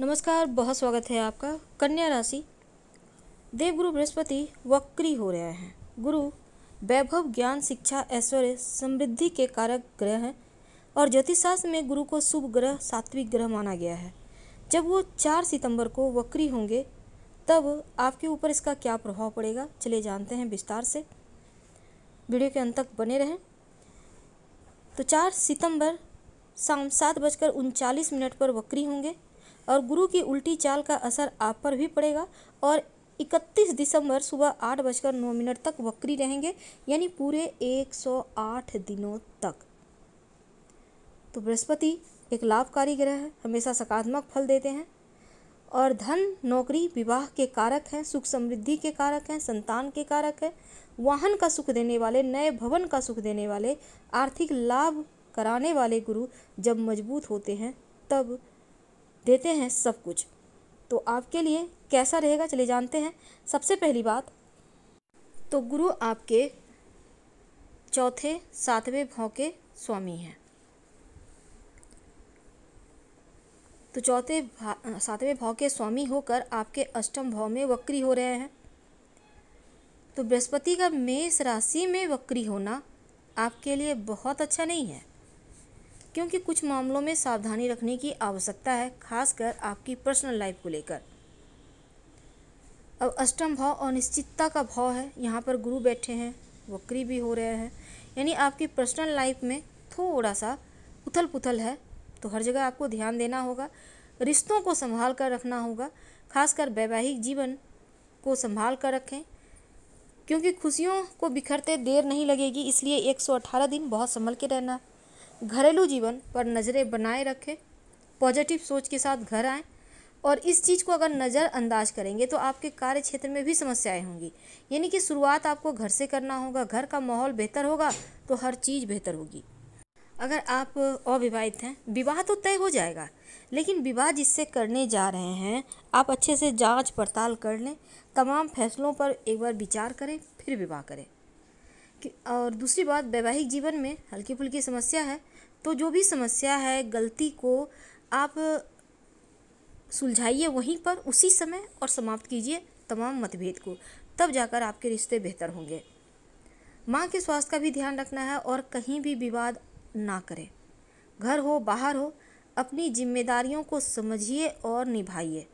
नमस्कार बहुत स्वागत है आपका कन्या राशि देवगुरु बृहस्पति वक्री हो रहे हैं गुरु वैभव ज्ञान शिक्षा ऐश्वर्य समृद्धि के कारक ग्रह हैं और ज्योतिषशास्त्र में गुरु को शुभ ग्रह सात्विक ग्रह माना गया है जब वो चार सितंबर को वक्री होंगे तब आपके ऊपर इसका क्या प्रभाव पड़ेगा चलिए जानते हैं विस्तार से वीडियो के अंत तक बने रहें तो चार सितंबर शाम सात बजकर उनचालीस मिनट पर वक्री होंगे और गुरु की उल्टी चाल का असर आप पर भी पड़ेगा और 31 दिसंबर सुबह आठ बजकर नौ मिनट तक वक्री रहेंगे यानी पूरे 108 दिनों तक तो बृहस्पति एक लाभकारी ग्रह है हमेशा सकारात्मक फल देते हैं और धन नौकरी विवाह के कारक हैं सुख समृद्धि के कारक हैं संतान के कारक हैं वाहन का सुख देने वाले नए भवन का सुख देने वाले आर्थिक लाभ कराने वाले गुरु जब मजबूत होते हैं तब देते हैं सब कुछ तो आपके लिए कैसा रहेगा चले जानते हैं सबसे पहली बात तो गुरु आपके चौथे सातवें भाव के स्वामी हैं तो चौथे भा सातवें भाव के स्वामी होकर आपके अष्टम भाव में वक्री हो रहे हैं तो बृहस्पति का मेष राशि में वक्री होना आपके लिए बहुत अच्छा नहीं है क्योंकि कुछ मामलों में सावधानी रखने की आवश्यकता है खासकर आपकी पर्सनल लाइफ को लेकर अब अष्टम भाव अनिश्चितता का भाव है यहाँ पर गुरु बैठे हैं वक्री भी हो रहे हैं यानी आपकी पर्सनल लाइफ में थोड़ा सा उथल पुथल है तो हर जगह आपको ध्यान देना होगा रिश्तों को संभाल कर रखना होगा खासकर वैवाहिक जीवन को संभाल कर रखें क्योंकि खुशियों को बिखरते देर नहीं लगेगी इसलिए 118 दिन बहुत संभल के रहना घरेलू जीवन पर नज़रें बनाए रखें पॉजिटिव सोच के साथ घर आएँ और इस चीज़ को अगर नज़रअंदाज करेंगे तो आपके कार्य क्षेत्र में भी समस्याएं होंगी यानी कि शुरुआत आपको घर से करना होगा घर का माहौल बेहतर होगा तो हर चीज़ बेहतर होगी अगर आप अविवाहित हैं विवाह तो तय हो जाएगा लेकिन विवाह जिससे करने जा रहे हैं आप अच्छे से जांच पड़ताल कर लें तमाम फैसलों पर एक बार विचार करें फिर विवाह करें और दूसरी बात वैवाहिक जीवन में हल्की फुल्की समस्या है तो जो भी समस्या है गलती को आप सुलझाइए वहीं पर उसी समय और समाप्त कीजिए तमाम मतभेद को तब जाकर आपके रिश्ते बेहतर होंगे माँ के स्वास्थ्य का भी ध्यान रखना है और कहीं भी विवाद ना करें घर हो बाहर हो अपनी जिम्मेदारियों को समझिए और निभाइए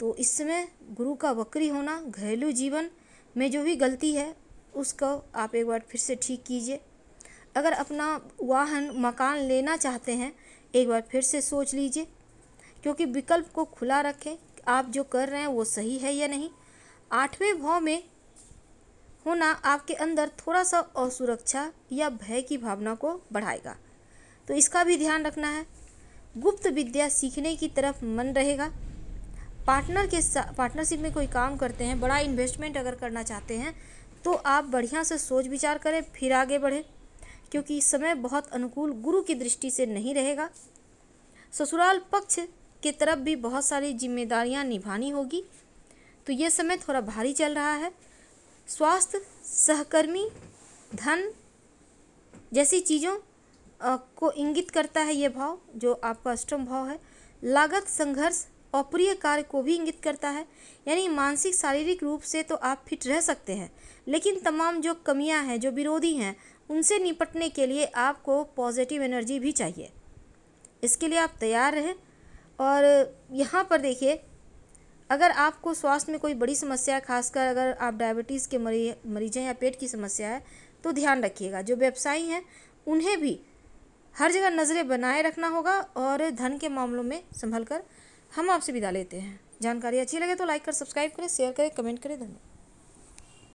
तो इस समय गुरु का वक्री होना घरेलू जीवन में जो भी गलती है उसको आप एक बार फिर से ठीक कीजिए अगर अपना वाहन मकान लेना चाहते हैं एक बार फिर से सोच लीजिए क्योंकि विकल्प को खुला रखें आप जो कर रहे हैं वो सही है या नहीं आठवें भाव में होना आपके अंदर थोड़ा सा असुरक्षा या भय की भावना को बढ़ाएगा तो इसका भी ध्यान रखना है गुप्त विद्या सीखने की तरफ मन रहेगा पार्टनर के साथ पार्टनरशिप में कोई काम करते हैं बड़ा इन्वेस्टमेंट अगर करना चाहते हैं तो आप बढ़िया से सोच विचार करें फिर आगे बढ़ें क्योंकि समय बहुत अनुकूल गुरु की दृष्टि से नहीं रहेगा ससुराल पक्ष की तरफ भी बहुत सारी जिम्मेदारियां निभानी होगी तो ये समय थोड़ा भारी चल रहा है स्वास्थ्य सहकर्मी धन जैसी चीज़ों को इंगित करता है ये भाव जो आपका अष्टम भाव है लागत संघर्ष अप्रिय कार्य को भी इंगित करता है यानी मानसिक शारीरिक रूप से तो आप फिट रह सकते हैं लेकिन तमाम जो कमियां हैं जो विरोधी हैं उनसे निपटने के लिए आपको पॉजिटिव एनर्जी भी चाहिए इसके लिए आप तैयार रहें और यहाँ पर देखिए अगर आपको स्वास्थ्य में कोई बड़ी समस्या है खासकर अगर आप डायबिटीज़ के मरीज मरीज हैं या पेट की समस्या है तो ध्यान रखिएगा जो व्यवसायी हैं उन्हें भी हर जगह नज़रें बनाए रखना होगा और धन के मामलों में संभल कर हम आपसे विदा लेते हैं जानकारी अच्छी लगे तो लाइक कर सब्सक्राइब करें शेयर करें कमेंट करें धन्यवाद